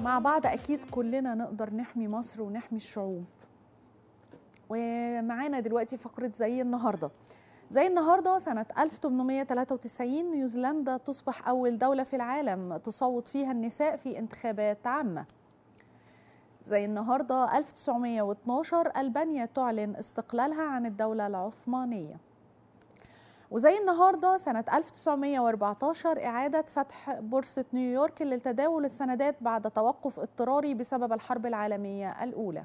مع بعض اكيد كلنا نقدر نحمي مصر ونحمي الشعوب ومعانا دلوقتي فقره زي النهارده زي النهارده سنة 1893 نيوزيلندا تصبح أول دولة في العالم تصوت فيها النساء في انتخابات عامة. زي النهارده 1912 ألبانيا تعلن استقلالها عن الدولة العثمانية. وزي النهارده سنة 1914 إعادة فتح بورصة نيويورك للتداول السندات بعد توقف اضطراري بسبب الحرب العالمية الأولى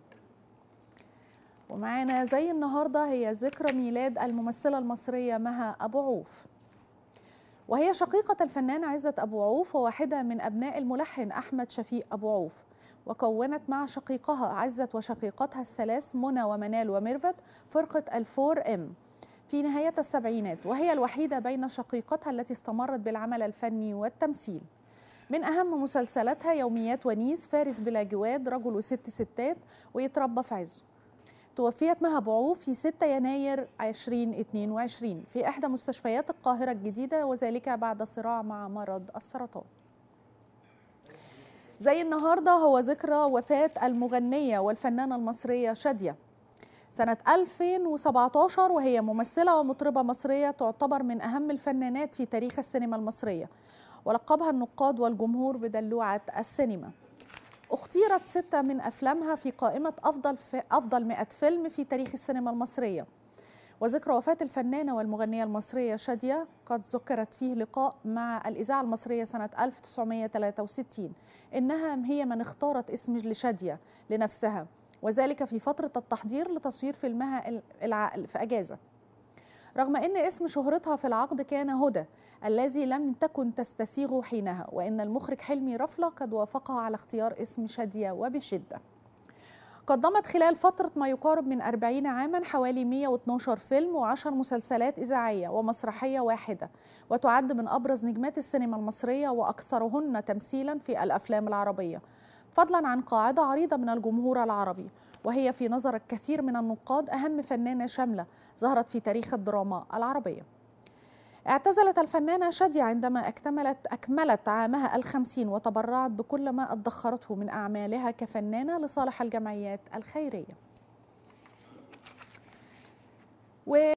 ومعانا زي النهاردة هي ذكرى ميلاد الممثلة المصرية مها أبو عوف وهي شقيقة الفنان عزة أبو عوف وواحدة من أبناء الملحن أحمد شفيق أبو عوف وكونت مع شقيقها عزة وشقيقتها الثلاث منى ومنال وميرفت فرقة الفور ام في نهاية السبعينات وهي الوحيدة بين شقيقتها التي استمرت بالعمل الفني والتمثيل من أهم مسلسلاتها يوميات ونيس فارس بلا جواد رجل وست ستات ويتربى في عزه توفيت مها بعوف في 6 يناير 2022 في إحدى مستشفيات القاهرة الجديدة وذلك بعد صراع مع مرض السرطان زي النهاردة هو ذكرى وفاة المغنية والفنانة المصرية شادية سنة 2017 وهي ممثلة ومطربة مصرية تعتبر من أهم الفنانات في تاريخ السينما المصرية ولقبها النقاد والجمهور بدلوعة السينما اختيرت ستة من أفلامها في قائمة أفضل, في أفضل 100 فيلم في تاريخ السينما المصرية وذكرى وفاة الفنانة والمغنية المصرية شادية قد ذكرت فيه لقاء مع الإذاعة المصرية سنة 1963 إنها هي من اختارت اسم لشادية لنفسها وذلك في فترة التحضير لتصوير فيلمها العقل في أجازة رغم أن اسم شهرتها في العقد كان هدى الذي لم تكن تستسيغه حينها وأن المخرج حلمي رفلة قد وافقها على اختيار اسم شادية وبشدة قدمت خلال فترة ما يقارب من 40 عاما حوالي 112 فيلم و10 مسلسلات إذاعية ومسرحية واحدة وتعد من أبرز نجمات السينما المصرية وأكثرهن تمثيلا في الأفلام العربية فضلا عن قاعدة عريضة من الجمهور العربي وهي في نظر الكثير من النقاد أهم فنانة شاملة ظهرت في تاريخ الدراما العربية اعتزلت الفنانة شادية عندما أكتملت أكملت عامها الخمسين وتبرعت بكل ما أدخرته من أعمالها كفنانة لصالح الجمعيات الخيرية و...